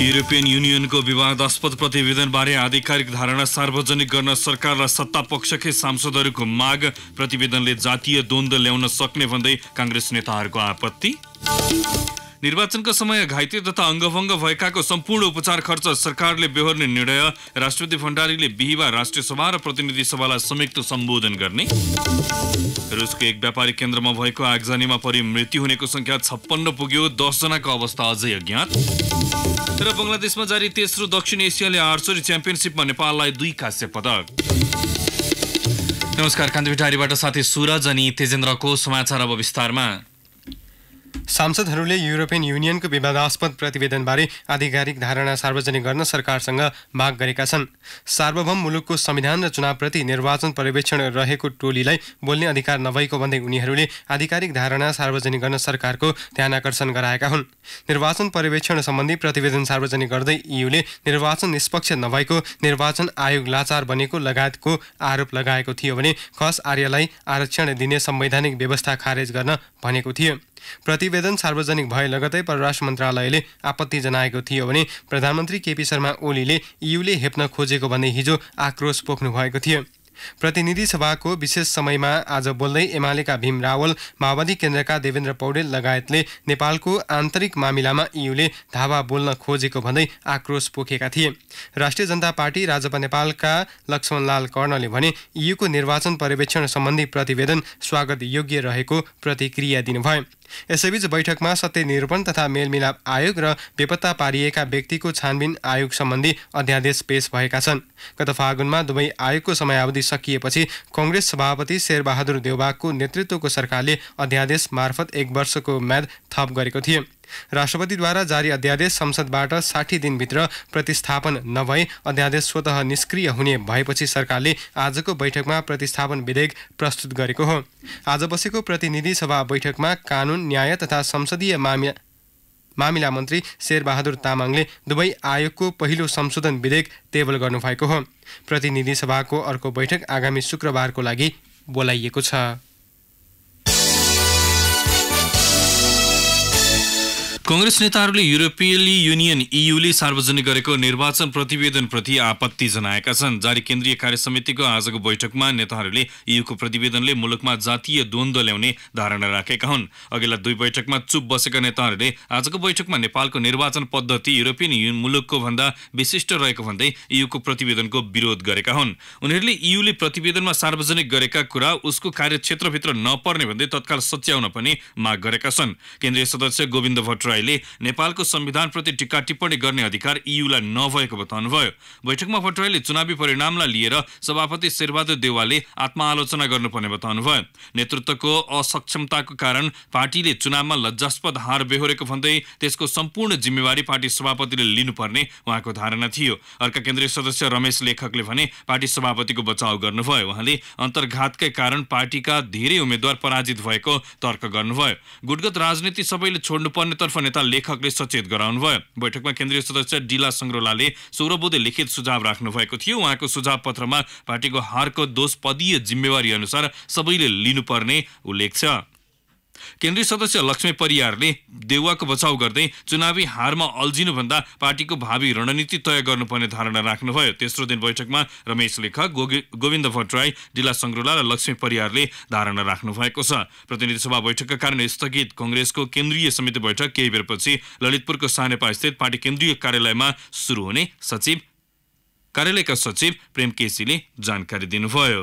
European युनियनको विवादास्पद प्रतिवेदनबारे आधिकारिक धारणा सार्वजनिक गर्न सरकार र सत्ता पक्षकै सांसदहरूको माग प्रतिवेदनले जातीय द्वन्द्व ल्याउन सक्ने भन्दै काङ्ग्रेस नेताहरूको आपत्ति निर्वाचनको समय घाइते तथा अङ्गभङ्ग भएकाको सम्पूर्ण उपचार खर्च सरकारले बेहोर्ने निर्णय राष्ट्रपति भण्डारीले बिहिबार राष्ट्रिय सभा र प्रतिनिधि सभालाई संयुक्त सम्बोधन गर्ने रुसको एक व्यापारिक केन्द्रमा भएको आगजनीमा परि मृत्यु हुनेको संख्या छप्पन्न पुग्यो दसजनाको अवस्था अझै अज्ञात र बङ्गलादेशमा जारी तेस्रो दक्षिण एसियाली आर्चरी च्याम्पियनसिपमा नेपाललाई दुई कास्य पदक नमस्कार कान्तिभिटारीबाट साथी सुरज अनि तेजेन्द्रको समाचार अब विस्तारमा सांसदहरूले युरोपियन युनियनको विवादास्पद प्रतिवेदनबारे आधिकारिक धारणा सार्वजनिक गर्न सरकारसँग माग गरेका छन् सार्वभौम मुलुकको संविधान र चुनावप्रति निर्वाचन पर्यवेक्षण रहेको टोलीलाई बोल्ने अधिकार नभएको भन्दै उनीहरूले आधिकारिक धारणा सार्वजनिक गर्न सरकारको ध्यान आकर्षण गराएका हुन् निर्वाचन पर्यवेक्षण सम्बन्धी प्रतिवेदन सार्वजनिक गर्दै इयुले निर्वाचन निष्पक्ष नभएको निर्वाचन आयोग लाचार बनेको लगायतको आरोप लगाएको थियो भने खस आर्यलाई आरक्षण दिने संवैधानिक व्यवस्था खारेज गर्न भनेको थियो प्रतिवेदन सार्वजनिक भए लगतै परराष्ट्र मन्त्रालयले आपत्ति जनाएको थियो भने प्रधानमन्त्री केपी शर्मा ओलीले युले हेप्न खोजेको भन्दै हिजो आक्रोश पोख्नु भएको थियो प्रतिनिधि सभाको विशेष समयमा आज बोल्दै एमालेका भीम रावल माओवादी केन्द्रका देवेन्द्र पौडेल लगायतले नेपालको आन्तरिक मामिलामा इयुले धावा बोल्न खोजेको भन्दै आक्रोश पोखेका थिए राष्ट्रिय जनता पार्टी राजपा नेपालका लक्ष्मणलाल कर्णले भने इयुको निर्वाचन पर्यवेक्षण सम्बन्धी प्रतिवेदन स्वागत योग्य रहेको प्रतिक्रिया दिनुभयो यसैबीच बैठकमा सत्य तथा मेलमिलाप आयोग र बेपत्ता पारिएका व्यक्तिको छानबिन आयोग सम्बन्धी अध्यादेश पेश भएका छन् गत फागुनमा दुवै आयोगको समयावधि सकिएपछि कङ्ग्रेस सभापति शेरबहादुर देवबागको नेतृत्वको सरकारले अध्यादेश मार्फत एक वर्षको म्याद थप गरेको थिए राष्ट्रपतिद्वारा जारी अध्यादेश संसदबाट साठी दिनभित्र प्रतिस्थापन नभए अध्यादेश स्वत निष्क्रिय हुने भएपछि सरकारले आजको बैठकमा प्रतिस्थापन विधेयक प्रस्तुत गरेको हो आज बसेको प्रतिनिधि सभा बैठकमा कानुन न्याय तथा संसदीय मामिला मामिला मन्त्री शेरबहादुर तामाङले दुवै आयोगको पहिलो संशोधन विधेयक टेबल गर्नुभएको हो प्रतिनिधि सभाको अर्को बैठक आगामी शुक्रबारको लागि बोलाइएको छ कंग्रेस नेताहरूले युरोपियली युनियन इयुले सार्वजनिक गरेको निर्वाचन प्रतिवेदनप्रति आपत्ति जनाएका छन् जारी केन्द्रीय कार्य समितिको आजको बैठकमा नेताहरूले इयुको प्रतिवेदनले मुलुकमा जातीय द्वन्द्व ल्याउने धारणा राखेका हुन् अघिल्ला दुई बैठकमा चुप बसेका नेताहरूले आजको बैठकमा नेपालको निर्वाचन पद्धति युरोपियन युनियन मुलुकको भन्दा विशिष्ट रहेको भन्दै इयुको प्रतिवेदनको विरोध गरेका हुन् उनीहरूले इयुले प्रतिवेदनमा सार्वजनिक गरेका कुरा उसको कार्यक्षेत्रभित्र नपर्ने भन्दै तत्काल सच्याउन पनि माग गरेका छन् केन्द्रीय सदस्य गोविन्द भट्ट भट्टराईले नेपालको संविधानप्रति टिका टिप्पणी गर्ने अधिकार इयुलाई नभएको बताउनुभयो बैठकमा भट्टराईले चुनावी परिणामलाई लिएर सभापति शेरबहादुर देवालले आत्मआलोचना गर्नुपर्ने बताउनुभयो नेतृत्वको असक्षमताको कारण पार्टीले चुनावमा लज्जास्पद हार बेहोरेको भन्दै त्यसको सम्पूर्ण जिम्मेवारी पार्टी सभापतिले लिनुपर्ने उहाँको धारणा थियो अर्का केन्द्रीय सदस्य रमेश लेखकले भने पार्टी सभापतिको बचाउ गर्नुभयो उहाँले अन्तर्घातकै कारण पार्टीका धेरै उम्मेद्वार पराजित भएको तर्क गर्नुभयो गुटगत राजनीति सबैले छोड्नुपर्नेतर्फ नेता लेखकले सचेत गराउनु भयो बैठकमा केन्द्रीय सदस्य डिला सङ्ग्रोलाले सौरबोधे लिखित सुझाव राख्नु भएको थियो उहाँको सुझाव पत्रमा पार्टीको हारको दोष पदीय जिम्मेवारी अनुसार सबैले लिनुपर्ने उल्लेख छ केन्द्रीय सदस्य लक्ष्मी परियारले देउवाको बचाउ गर्दै चुनावी हारमा अल्झिनुभन्दा पार्टीको भावी रणनीति तय गर्नुपर्ने धारणा राख्नुभयो तेस्रो दिन बैठकमा रमेश लेखक गोविन्द भट्टराई डिला सङ्ग्रुला र लक्ष्मी परियारले धारणा राख्नु भएको छ प्रतिनिधि सभा बैठकका कारण स्थगित कङ्ग्रेसको केन्द्रीय समिति बैठक केही बेरपछि ललितपुरको सानेपा स्थित पार्टी केन्द्रीय कार्यालयमा सुरु हुने सचिव कार्यालयका सचिव प्रेम केसीले जानकारी दिनुभयो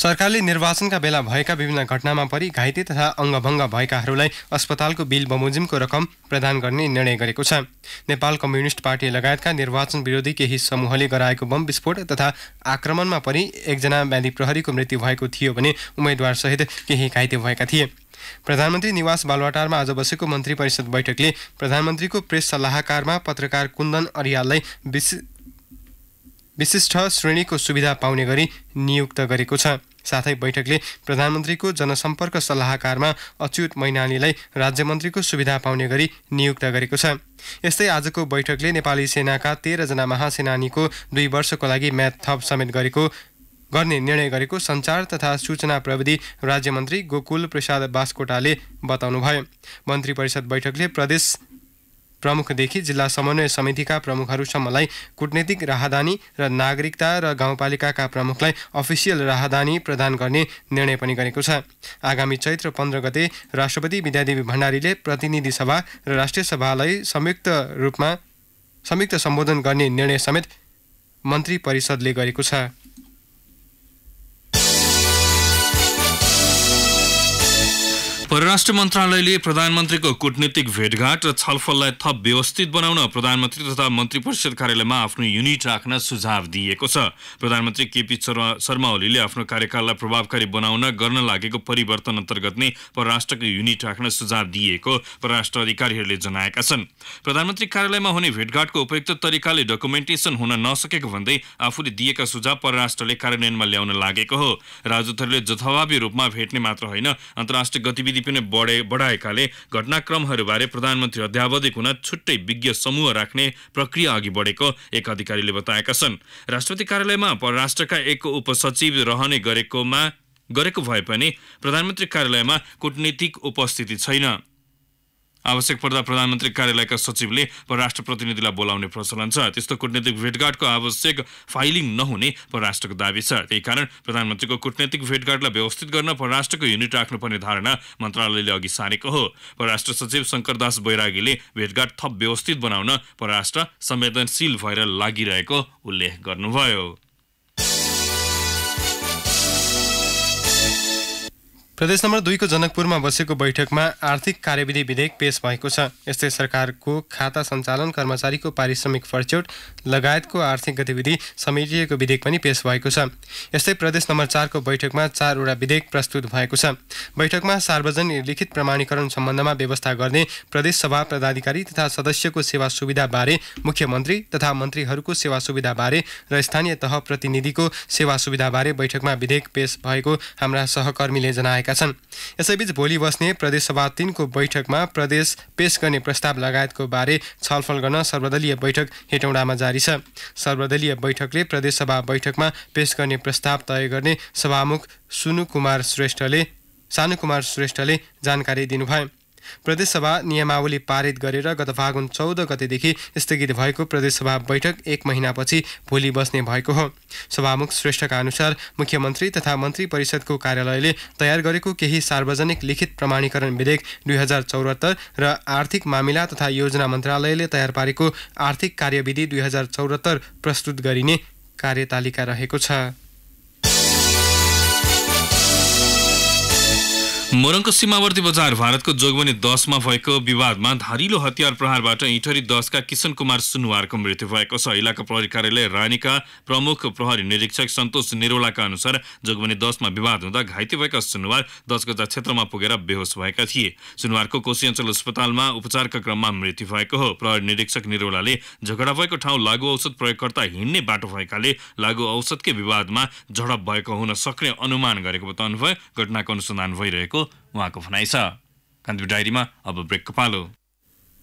सरकारले निर्वाचनका बेला भएका विभिन्न घटनामा परि घाइते तथा अङ्गभङ्ग भएकाहरूलाई अस्पतालको बिल बमोजिमको रकम प्रदान गर्ने निर्णय गरेको छ नेपाल कम्युनिस्ट पार्टी लगायतका निर्वाचन विरोधी केही समूहले गराएको बम विस्फोट तथा आक्रमणमा परि एकजना व्याधी प्रहरीको मृत्यु भएको थियो भने उम्मेद्वारसहित केही घाइते भएका थिए प्रधानमन्त्री निवास बालवाटारमा आज बसेको मन्त्री परिषद बैठकले प्रधानमन्त्रीको प्रेस सल्लाहकारमा पत्रकार कुन्दन अरियाललाई विशिष्ट श्रेणीको सुविधा पाउने गरी नियुक्त गरेको छ साथै बैठकले प्रधानमन्त्रीको जनसम्पर्क सल्लाहकारमा अच्युत मैनालीलाई राज्यमन्त्रीको सुविधा पाउने गरी नियुक्त गरेको छ यस्तै आजको बैठकले नेपाली सेनाका तेह्रजना महासेनानीको दुई वर्षको लागि म्याथ थप समेत गरेको गर्ने निर्णय गरेको सञ्चार तथा सूचना प्रविधि राज्यमन्त्री गोकुल प्रसाद बास्कोटाले बताउनुभयो मन्त्री परिषद बैठकले प्रदेश प्रमुखदेखि जिल्ला समन्वय समितिका प्रमुखहरूसम्मलाई कुटनीतिक राहदानी र नागरिकता र गाउँपालिकाका प्रमुखलाई अफिसियल राहदानी प्रदान गर्ने निर्णय पनि गरेको छ आगामी चैत्र पन्ध्र गते राष्ट्रपति विद्यादेवी भण्डारीले प्रतिनिधि सभा र राष्ट्रिय सभालाई संयुक्त रूपमा संयुक्त सम्बोधन गर्ने निर्णय समेत मन्त्री परिषदले गरेको छ परराष्ट्र मन्त्रालयले प्रधानमन्त्रीको कूटनीतिक भेटघाट र छलफललाई थप व्यवस्थित बनाउन प्रधानमन्त्री तथा मन्त्री परिषद कार्यालयमा आफ्नो युनिट राख्न सुझाव दिएको छ प्रधानमन्त्री केपी शर्मा शर्मा ओलीले आफ्नो कार्यकाललाई प्रभावकारी बनाउन गर्न लागेको परिवर्तन अन्तर्गत नै परराष्ट्रको युनिट राख्न सुझाव दिएको परराष्ट्र अधिकारीहरूले जनाएका छन् प्रधानमन्त्री कार्यालयमा हुने भेटघाटको उपयुक्त तरिकाले डकुमेन्टेसन हुन नसकेको भन्दै आफूले दिएका सुझाव परराष्ट्रले कार्यान्वयनमा ल्याउन लागेको हो राजदूतहरूले जथाभावी रूपमा भेट्ने मात्र होइन अन्तर्राष्ट्रिय गतिविधि पनि बढे बढाएकाले घटनाक्रमहरूबारे प्रधानमन्त्री अध्यावधिक हुन छुट्टै विज्ञ समूह राख्ने प्रक्रिया अघि बढेको एक अधिकारीले बताएका छन् राष्ट्रपति कार्यालयमा परराष्ट्रका एक उपसचिव रहने गरेकोमा गरेको भए पनि प्रधानमन्त्री कार्यालयमा कुटनीतिक उपस्थिति छैन आवश्यक पर्दा प्रधानमन्त्री कार्यालयका सचिवले परराष्ट्र प्रतिनिधिलाई बोलाउने प्रचलन छ त्यस्तो कुटनीतिक भेटघाटको आवश्यक फाइलिङ नहुने परराष्ट्रको दावी छ त्यही कारण प्रधानमन्त्रीको कुटनीतिक भेटघाटलाई व्यवस्थित गर्न परराष्ट्रको युनिट राख्नुपर्ने धारणा मन्त्रालयले अघि सारेको हो परराष्ट्र सचिव शङ्करदास बैरागीले भेटघाट थप व्यवस्थित बनाउन परराष्ट्र संवेदनशील भएर लागिरहेको उल्लेख गर्नुभयो प्रदेश नम्बर दुईको जनकपुरमा बसेको बैठकमा आर्थिक कार्यविधि विधेयक पेश भएको छ यस्तै सरकारको खाता सञ्चालन कर्मचारीको पारिश्रमिक फर्चौट लगायतको आर्थिक गतिविधि समेटिएको विधेयक पनि पेश भएको छ यस्तै प्रदेश नम्बर चारको बैठकमा चारवटा विधेयक प्रस्तुत भएको छ बैठकमा सार्वजनिक लिखित प्रमाणीकरण सम्बन्धमा व्यवस्था गर्ने प्रदेश सभा पदाधिकारी तथा सदस्यको सेवा सुविधाबारे मुख्यमन्त्री तथा मन्त्रीहरूको सेवा सुविधाबारे र स्थानीय तह प्रतिनिधिको सेवा सुविधाबारे बैठकमा विधेयक पेश भएको हाम्रा सहकर्मीले जनाएका गरेका छन् यसैबीच भोलि बस्ने प्रदेशसभा तिनको बैठकमा प्रदेश पेश गर्ने प्रस्ताव लगायतको बारे छलफल गर्न सर्वदलीय बैठक हेटौँडामा जारी छ सर्वदलीय बैठकले प्रदेशसभा बैठकमा पेश गर्ने प्रस्ताव तय गर्ने सभामुख सुनु कुमार श्रेष्ठले सानु कुमार श्रेष्ठले जानकारी दिनुभयो प्रदेशसभा नियमावली पारित गरेर गत फागुन चौध गतेदेखि स्थगित भएको प्रदेशसभा बैठक एक महिनापछि भोलि बस्ने भएको हो सभामुख श्रेष्ठका अनुसार मुख्यमन्त्री तथा मन्त्री परिषदको कार्यालयले तयार गरेको केही सार्वजनिक लिखित प्रमाणीकरण विधेयक दुई हजार चौरात्तर र आर्थिक मामिला तथा योजना मन्त्रालयले तयार पारेको आर्थिक कार्यविधि दुई हजार चौरात्तर प्रस्तुत गरिने कार्यतालिका रहेको छ मोरङको सीमावर्ती बजार भारतको जोगबनी दसमा भएको विवादमा धारिलो हतियार प्रहारबाट इटरी दसका किशन कुमार सुनवारको मृत्यु भएको छ इलाका प्रहरी कार्यालय रानीका प्रमुख प्रहरी निरीक्षक सन्तोष निरोलाका अनुसार जोगबनी दसमा विवाद हुँदा घाइते भएका सुनवार दस गजा क्षेत्रमा पुगेर बेहोस भएका थिए सुनवारको कोशी अञ्चल अस्पतालमा उपचारका क्रममा मृत्यु भएको हो प्रहरी निरीक्षक निरोलाले झगडा भएको ठाउँ लागु औषध प्रयोगकर्ता हिँड्ने बाटो भएकाले लागु औषधकै विवादमा झडप भएको हुन सक्ने अनुमान गरेको बताउनुभयो घटनाको अनुसन्धान भइरहेको उहाँको भनाइ छ कान्तिपुर डायरीमा अब ब्रेकको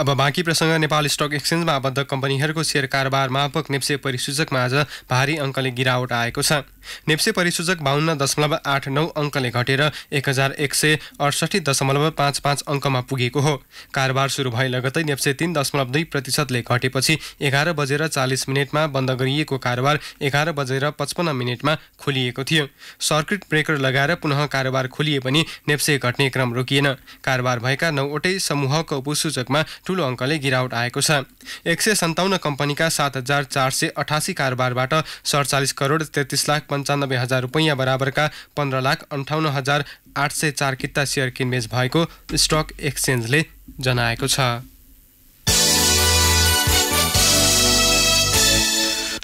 अब बाँकी प्रसङ्ग नेपाल स्टक एक्सचेन्जमा आबद्ध कम्पनीहरूको सेयर कारोबार मापक नेप्से परिसूचकमा आज भारी अङ्कले गिरावट आएको छ नेप्से परिसूचक बाहन्न दशमलव आठ नौ अङ्कले घटेर एक हजार एक सय अडसठी दशमलव पाँच पाँच अङ्कमा पुगेको हो कारोबार सुरु भए लगतै नेप्से तिन दशमलव दुई प्रतिशतले घटेपछि एघार बजेर चालिस मिनटमा बन्द गरिएको कारोबार एघार बजेर पचपन्न मिनटमा खोलिएको थियो सर्किट ब्रेकर लगाएर पुनः कारोबार खोलिए पनि नेप्से घट्ने क्रम रोकिएन कारोबार भएका नौवटै समूहको उपसूचकमा ठुलो अङ्कले गिरावट आएको छ एक सय सन्ताउन्न कम्पनीका सात हजार चार सय अठासी कारोबारबाट सडचालिस करोड तेत्तिस लाख पन्चानब्बे हजार रुपैयाँ बराबरका पन्ध्र लाख अन्ठाउन्न हजार आठ सय चार किता सेयर किनबेच भएको स्टक एक्सचेन्जले जनाएको छ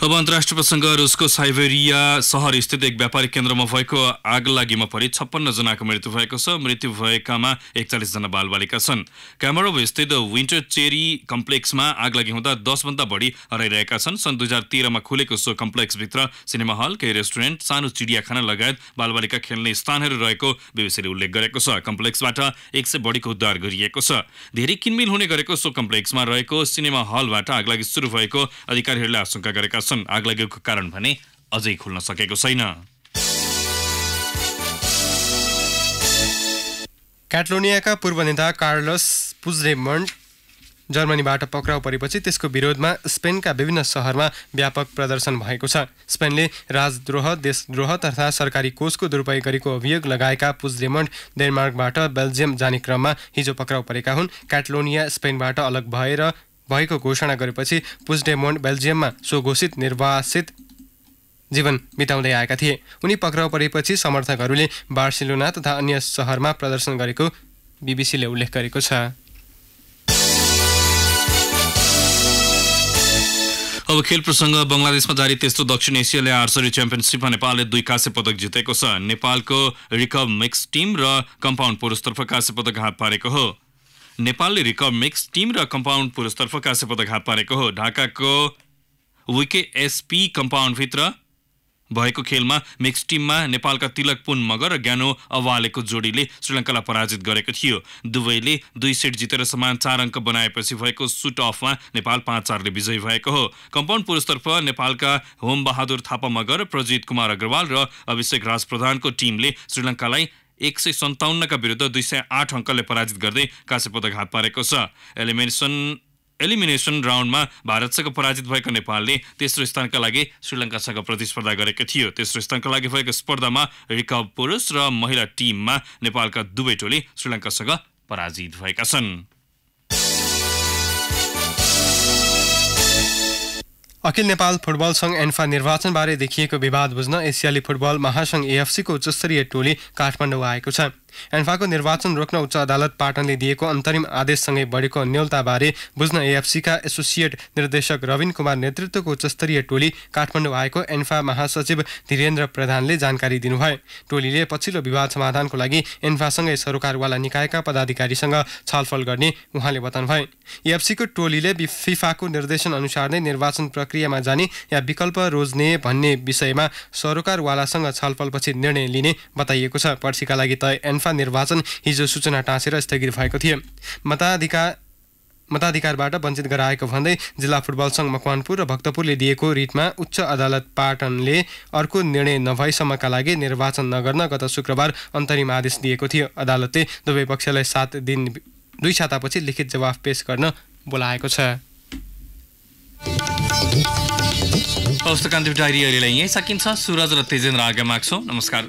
अब अन्तर्राष्ट्रिय प्रसङ्ग रुसको साइबेरिया सहर स्थित एक व्यापारिक केन्द्रमा भएको आग लागिमा परि छप्पन्न जनाको मृत्यु भएको छ मृत्यु भएकामा एकचालिसजना बालबालिका छन् क्यामरोभ स्थित विन्टर चेरी कम्प्लेक्समा आग लागि हुँदा दसभन्दा बढी हराइरहेका छन् सन् दुई हजार तेह्रमा खुलेको सो कम्प्लेक्सभित्र सिनेमा हल केही रेस्टुरेन्ट सानो चिडियाखाना लगायत बालबालिका खेल्ने स्थानहरू रहेको बिबिसीले उल्लेख गरेको छ कम्प्लेक्सबाट एक सय बढीको उद्धार गरिएको छ धेरै किनमिल हुने गरेको सो कम्प्लेक्समा रहेको सिनेमा हलबाट आगलागी सुरु भएको अधिकारीहरूले आशंका गरेका छन् प्रशासन आग लागेको कारण भने अझै खुल्न सकेको छैन क्याटलोनियाका पूर्व नेता कार्लस पुजरेमन्ड जर्मनीबाट पक्राउ परेपछि त्यसको विरोधमा स्पेनका विभिन्न सहरमा व्यापक प्रदर्शन भएको छ स्पेनले राजद्रोह देशद्रोह तथा सरकारी कोषको दुरुपयोग गरेको अभियोग लगाएका पुजरेमन्ड डेनमार्कबाट बेल्जियम जाने क्रममा हिजो पक्राउ परेका हुन् क्याटलोनिया स्पेनबाट अलग भएर भएको घोषणा गरेपछि पुजडेमोन्ड बेल्जियममा स्वघोषित निर्वासित जीवन बिताउँदै आएका थिए उनी पक्राउ परेपछि समर्थकहरूले बार्सिलोना तथा अन्य सहरमा प्रदर्शन गरेको बिबिसीले उल्लेख गरेको छ अब खेल प्रसङ्ग बङ्गलादेशमा जारी तेस्रो दक्षिण एसियाली आर्सरी च्याम्पियनसिपमा नेपालले दुई काँस्य पदक जितेको छ नेपालको रिकभ मिक्स टिम र कम्पाउन्ड पुरुषतर्फ काँस्य पदक हात पारेको हो नेपालले रिकर्भ मिक्स टिम र कम्पाउन्ड पुरुषतर्फ काँस्य पदक हात पारेको हो ढाकाको विकेएसपी कम्पाउन्डभित्र भएको खेलमा मिक्स टिममा नेपालका तिलक पुन मगर र ज्ञानो अवालेको जोडीले श्रीलङ्कालाई पराजित गरेको थियो दुवैले दुई सेट जितेर समान चार अङ्क बनाएपछि भएको सुट अफमा नेपाल पाँच चारले विजयी भएको हो कम्पाउन्ड पुरुषतर्फ नेपालका होमबहादुर थापा मगर प्रजित कुमार अग्रवाल र अभिषेक राजप्रधानको टिमले श्रीलङ्कालाई एक सय सन्ताउन्नका विरुद्ध दुई सय आठ अङ्कले पराजित गर्दै काँसे पदक हात पारेको छ एलिमिनेसन एलिमिनेसन राउन्डमा भारतसँग पराजित भएको नेपालले तेस्रो स्थानका लागि श्रीलङ्कासँग प्रतिस्पर्धा गरेको थियो तेस्रो स्थानका लागि भएको स्पर्धामा रिकर्भ पुरुष र महिला टिममा नेपालका दुवै टोली श्रीलङ्कासँग पराजित भएका छन् अखिल नेपाल फुटबल सङ्घ एन्फा निर्वाचनबारे देखिएको विवाद बुझ्न एसियाली फुटबल महासङ्घ एएफसीको उच्चस्तरीय टोली काठमाडौँ आएको छ एन्फाको निर्वाचन रोक्न उच्च अदालत पाटनले दिएको अन्तरिम आदेशसँगै बढेको अन्यलताबारे बुझ्न एएफसीका एसोसिएट निर्देशक रविन कुमार नेतृत्वको उच्चस्तरीय टोली काठमाडौँ आएको एन्फा महासचिव धीरेन्द्र प्रधानले जानकारी दिनुभयो टोलीले पछिल्लो विवाद समाधानको लागि एन्फासँगै सरकारवाला निकायका पदाधिकारीसँग छलफल गर्ने उहाँले बताउनुभयो एएफसीको टोलीले फिफाको निर्देशन अनुसार नै निर्वाचन प्रक्रियामा जाने या विकल्प रोज्ने भन्ने विषयमा सरकारवालासँग छलफलपछि निर्णय लिने बताइएको छ पर्सिका लागि तय एन्फा एकतर्फा निर्वाचन हिजो सूचना टाँसेर स्थगित भएको थियो मताधिकार मताधिकारबाट वञ्चित गराएको भन्दै जिल्ला फुटबल सङ्घ मकवानपुर र भक्तपुरले दिएको रिटमा उच्च अदालत पाटनले अर्को निर्णय नभएसम्मका लागि निर्वाचन नगर्न गत शुक्रबार अन्तरिम आदेश दिएको थियो अदालतले दुवै पक्षलाई सात दिन दुई सातापछि लिखित जवाफ पेश गर्न बोलाएको छ डायरी अहिलेलाई यहीँ सकिन्छ सुरज र तेजेन्द्र आज्ञा माग्छौँ नमस्कार